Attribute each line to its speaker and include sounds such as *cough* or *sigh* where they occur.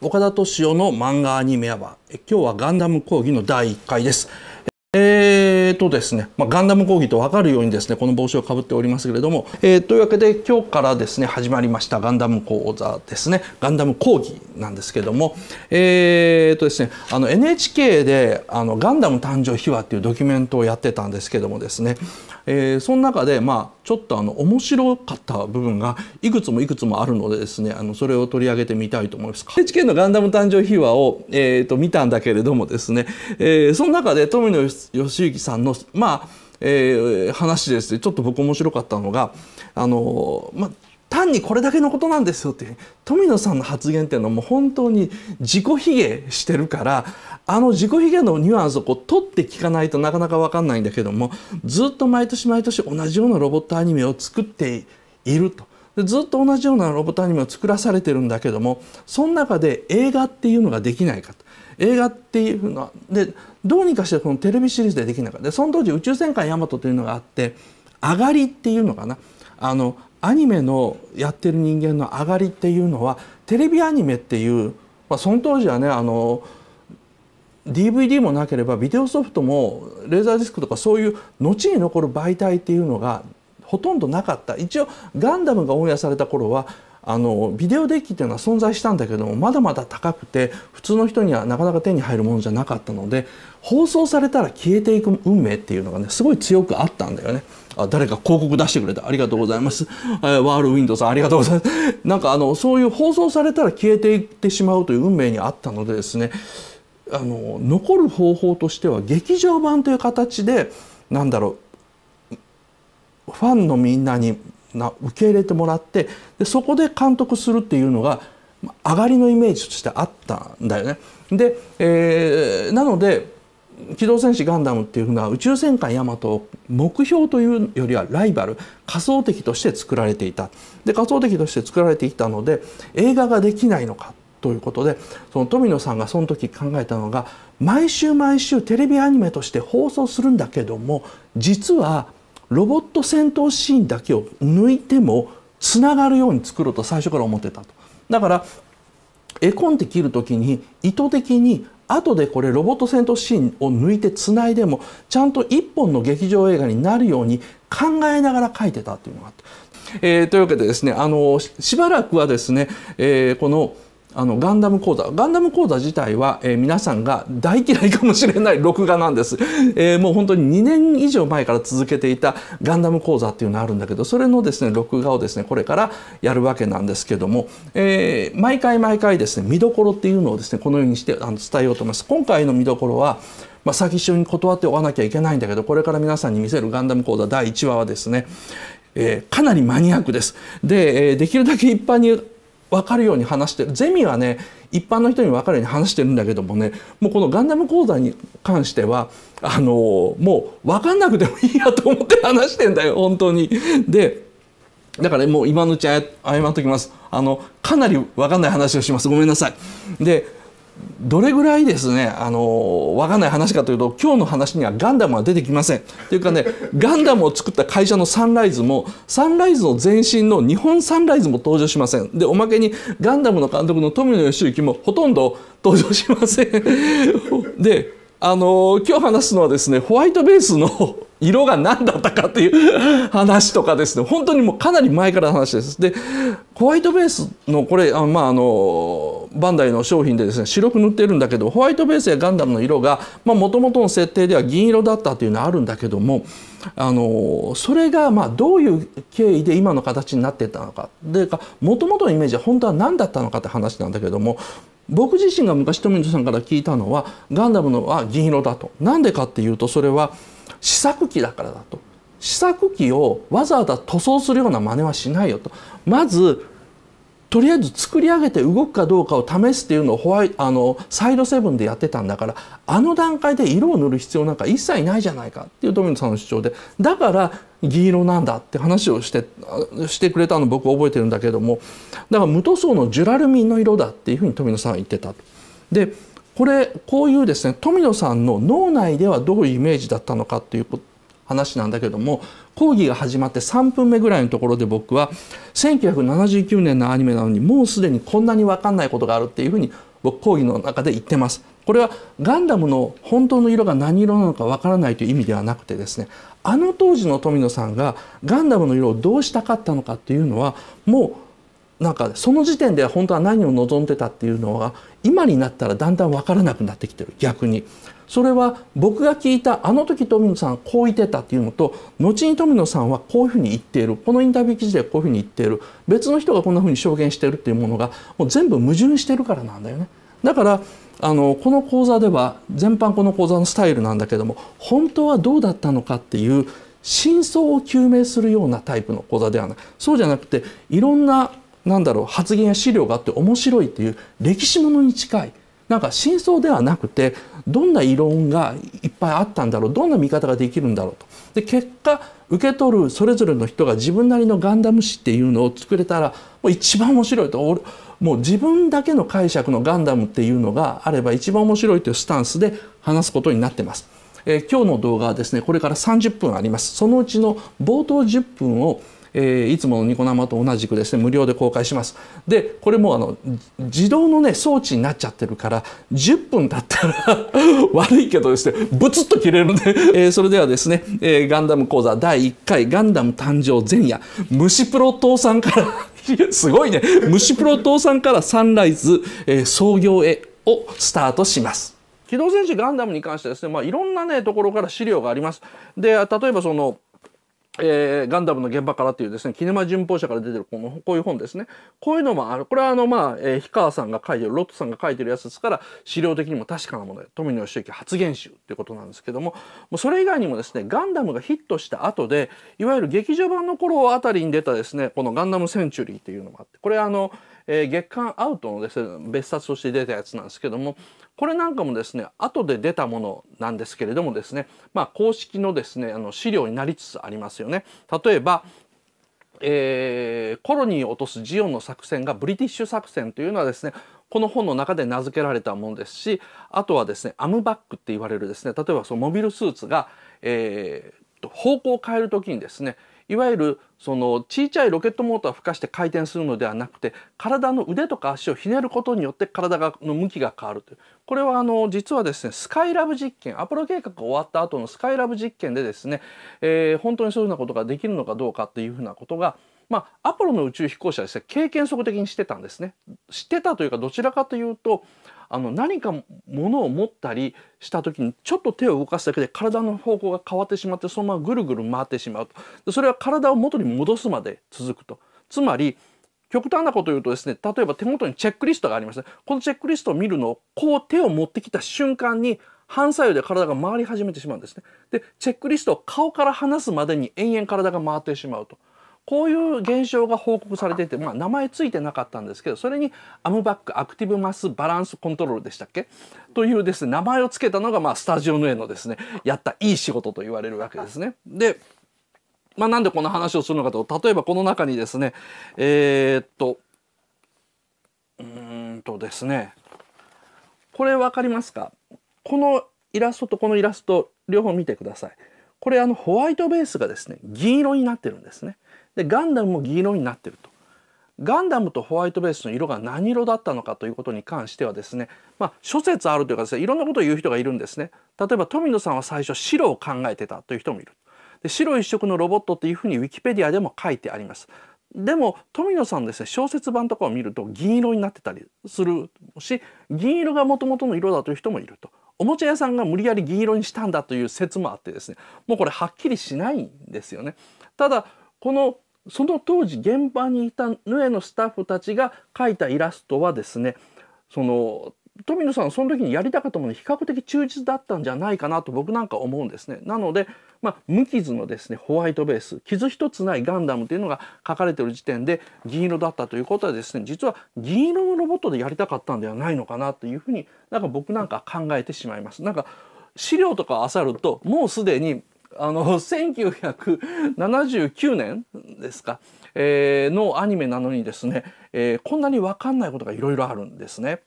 Speaker 1: 岡田敏夫の漫画アニメアワー今日はガンダム講義の第1回ですえーとですね、まあ、ガンダム講義と分かるようにですねこの帽子をかぶっておりますけれども、えー、というわけで今日からですね始まりましたガンダム講座ですねガンダム講義なんですけどもえーとですねあの NHK であの「ガンダム誕生秘話」っていうドキュメントをやってたんですけどもですね、えー、その中でまあちょっとあの面白かった部分がいくつもいくつもあるのでですねあのそれを取り上げてみたいと思います。NHK の「ガンダム誕生秘話を」えーと、見たんだけれどもですね、えー、その中で富野義行さんのまあえー、話ですちょっと僕面白かったのがあの、まあ、単にこれだけのことなんですよって富野さんの発言っていうのはもう本当に自己卑下してるからあの自己卑下のニュアンスをこう取って聞かないとなかなか分かんないんだけどもずっと毎年毎年同じようなロボットアニメを作っていると。でずっと同じようなロボットアニメを作らされてるんだけどもその中で映画っていうのができないかと映画っていうのはでどうにかしてこのテレビシリーズでできないかでその当時「宇宙戦艦ヤマト」というのがあって「あがり」っていうのかなあのアニメのやってる人間の上がりっていうのはテレビアニメっていう、まあ、その当時はねあの DVD もなければビデオソフトもレーザーディスクとかそういう後に残る媒体っていうのがほとんどなかった一応ガンダムがオンエアされた頃はあのビデオデッキっていうのは存在したんだけどもまだまだ高くて普通の人にはなかなか手に入るものじゃなかったので放送されたら消えていく運命っていうのがねすごい強くあったんだよね。あ誰か広告出してくれたありがとうございます、えー、ワールウィンドさんありがとうございます *laughs* なんかあのそういう放送されたら消えていってしまうという運命にあったのでですねあの残る方法としては劇場版という形でなんだろうファンのみんなにな受け入れてもらってでそこで監督するっていうのが上がりのイメージとしてあったんだよね。で、えー、なので機動戦士ガンダムっていうのは宇宙戦艦ヤマトを目標というよりはライバル仮想敵として作られていたで仮想敵として作られていたので映画ができないのかということでその富野さんがその時考えたのが毎週毎週テレビアニメとして放送するんだけども実はロボット戦闘シーンだけを抜いてもつながるように作ろうと最初から思ってたと。だから絵コンテ切る時に意図的に後でこれロボット戦闘シーンを抜いてつないでもちゃんと一本の劇場映画になるように考えながら描いてたっていうのがあって。えー、というわけでですねあのしばらくはですね、えー、この「あのガンダム講座ガンダム講座自体は、えー、皆さんが大嫌いかもしれない録画なんです、えー、もう本当に2年以上前から続けていたガンダム講座っていうのがあるんだけどそれのですね録画をですねこれからやるわけなんですけども、えー、毎回毎回ですね見どころっていうのをですねこのようにしてあの伝えようと思います今回の見どころはまあ、先一緒に断っておかなきゃいけないんだけどこれから皆さんに見せるガンダム講座第1話はですね、えー、かなりマニアックです。で、えー、できるだけ一般に分かるように話してるゼミはね一般の人に分かるように話してるんだけどもねもうこのガンダム講座に関してはあのもう分かんなくてもいいやと思って話してんだよ本当に。でだからもう今のうち謝っときます。あの、かなりわかんない話をします。ごめんなさい。で、どれぐらいですねあの分かんない話かというと今日の話にはガンダムは出てきません。というかねガンダムを作った会社のサンライズもサンライズの前身の日本サンライズも登場しません。でおまけにガンダムの監督の富野義行もほとんど登場しません。であの今日話すのはですねホワイトベースの色が何だったかっていう話とかですね本当にもうかなり前からの話です。でホワイトベースのこれあまああのバンダイの商品でですね白く塗ってるんだけどホワイトベースやガンダムの色がもともとの設定では銀色だったというのはあるんだけどもあのそれがまどういう経緯で今の形になってったのかでかもともとのイメージは本当は何だったのかって話なんだけども僕自身が昔富野さんから聞いたのはガンダムのは銀色だと。なんでかっていうとそれは試作機だからだと。試作機をわざわざ塗装するような真似はしないよと。まずとりあえず作り上げて動くかどうかを試すっていうのをホワイあのサイドセブンでやってたんだからあの段階で色を塗る必要なんか一切ないじゃないかっていう富野さんの主張でだから銀色なんだって話をしてしてくれたの僕覚えてるんだけどもだから無塗装のジュラルミンの色だっていうふうに富野さんは言ってたでこれこういうですね富野さんの脳内ではどういうイメージだったのかっていうこと話なんだけども講義が始まって3分目ぐらいのところで僕は1979年のアニメなのにもうすでにこんなに分かんないことがあるっていうふうに僕講義の中で言ってます。これはガンダムの本当の色が何色なのかわからないという意味ではなくてですねあの当時の富野さんがガンダムの色をどうしたかったのかっていうのはもうなんかその時点では本当は何を望んでたっていうのは今になったらだんだん分からなくなってきてる逆に。それは僕が聞いたあの時富野さんこう言ってたっていうのと後に富野さんはこういうふうに言っているこのインタビュー記事ではこういうふうに言っている別の人がこんなふうに証言してるっていうものがもう全部矛盾してるからなんだよね。だからあのこの講座では全般この講座のスタイルなんだけども本当はどうだったのかっていう真相を究明するようなタイプの講座ではないそうじゃなくていろんななんだろう発言や資料があって面白いっていう歴史ものに近いなんか真相ではなくてどんな異論がいっぱいあったんだろうどんな見方ができるんだろうと。で結果受け取るそれぞれの人が自分なりのガンダム誌っていうのを作れたらもう一番面白いと俺もう自分だけの解釈のガンダムっていうのがあれば一番面白いというスタンスで話すことになってます。えー、今日の動画はですねこれから30分あります。そのうちの冒頭10分をえー、いつものニコ生と同じくですね無料で公開しますでこれもあの自動のね装置になっちゃってるから10分経ったら *laughs* 悪いけどですねブツッと切れるんで、えー、それではですね、えー、ガンダム講座第1回ガンダム誕生前夜虫プロ倒産から *laughs* すごいね虫プロ倒産からサンライズ、えー、創業へをスタートします。機動戦士ガンダムに関してはですね、まあ、いろんなね、ところから資料があります。で、例えばその、えー、ガンダムの現場からっていうですね、キネマ旬報社から出てるこの、こういう本ですね。こういうのもある。これはあの、まあ、えー、氷川さんが書いてる、ロットさんが書いてるやつですから、資料的にも確かなもので、富野義行発言集っていうことなんですけども、もうそれ以外にもですね、ガンダムがヒットした後で、いわゆる劇場版の頃あたりに出たですね、このガンダムセンチュリーっていうのもあって、これあの、えー、月刊アウトのですね別冊として出たやつなんですけどもこれなんかもですね後で出たものなんですけれどもですねまあ公式のですねあの資料になりつつありますよね。例えばえー、コロニーを落とすジオンの作戦がブリティッシュ作戦というのはですねこの本の中で名付けられたものですしあとはですねアムバックって言われるですね例えばそのモビルスーツが、えー、方向を変える時にですねいわゆるその小さいロケットモーターを吹かして回転するのではなくて体の腕とか足をひねることによって体がの向きが変わるというこれはあの実はですねスカイラブ実験アポロ計画が終わった後のスカイラブ実験でですね、えー、本当にそういうようなことができるのかどうかっていうふうなことがまあ、アポロの宇宙飛行士はですね経験則的にしてたんですね。ってたというかどちらかというとあの何か物を持ったりした時にちょっと手を動かすだけで体の方向が変わってしまってそのままぐるぐる回ってしまうとでそれは体を元に戻すまで続くとつまり極端なこと言うとですね例えば手元にチェックリストがありますこのチェックリストを見るのをこう手を持ってきた瞬間に反作用で体が回り始めてしまうんですねでチェックリストを顔から離すまでに延々体が回ってしまうとこういう現象が報告されてて、まあ、名前ついてなかったんですけどそれにアムバックアクティブマスバランスコントロールでしたっけというですね名前を付けたのが、まあ、スタジオの絵のですねやったいい仕事と言われるわけですね。で、まあ、なんでこの話をするのかと例えばこの中にですねえー、っとうんとですねこれ分かりますかこのイラストとこのイラスト両方見てください。これあのホワイトベースがですね銀色になってるんですね。でガンダムも銀色になってると。ガンダムとホワイトベースの色が何色だったのかということに関してはですね、まあ、諸説あるというかですねいろんなことを言う人がいるんですね。例えば富野さんは最初白を考えてたという人もいる。で白一色のロボットっていうふうにウィキペディアでも書いてあります。でも富野さんですね小説版とかを見ると銀色になってたりするし銀色がもともとの色だという人もいるとおもちゃ屋さんが無理やり銀色にしたんだという説もあってですねもうこれはっきりしないんですよね。ただこのその当時現場にいたヌエのスタッフたちが描いたイラストはですねその富野さんその時にやりたかったものに比較的忠実だったんじゃないかなと僕なんか思うんですね。なので、まあ、無傷のですねホワイトベース傷一つないガンダムというのが書かれてる時点で銀色だったということはですね実は銀色のロボットでやりたかったんではないのかなというふうになんか僕なんか考えてしまいます。なんか資料とかさるともうすでにあの、1979年ですか、えー、のアニメなのにですね、えー、こんなにわかんないことがいろいろあるんですね。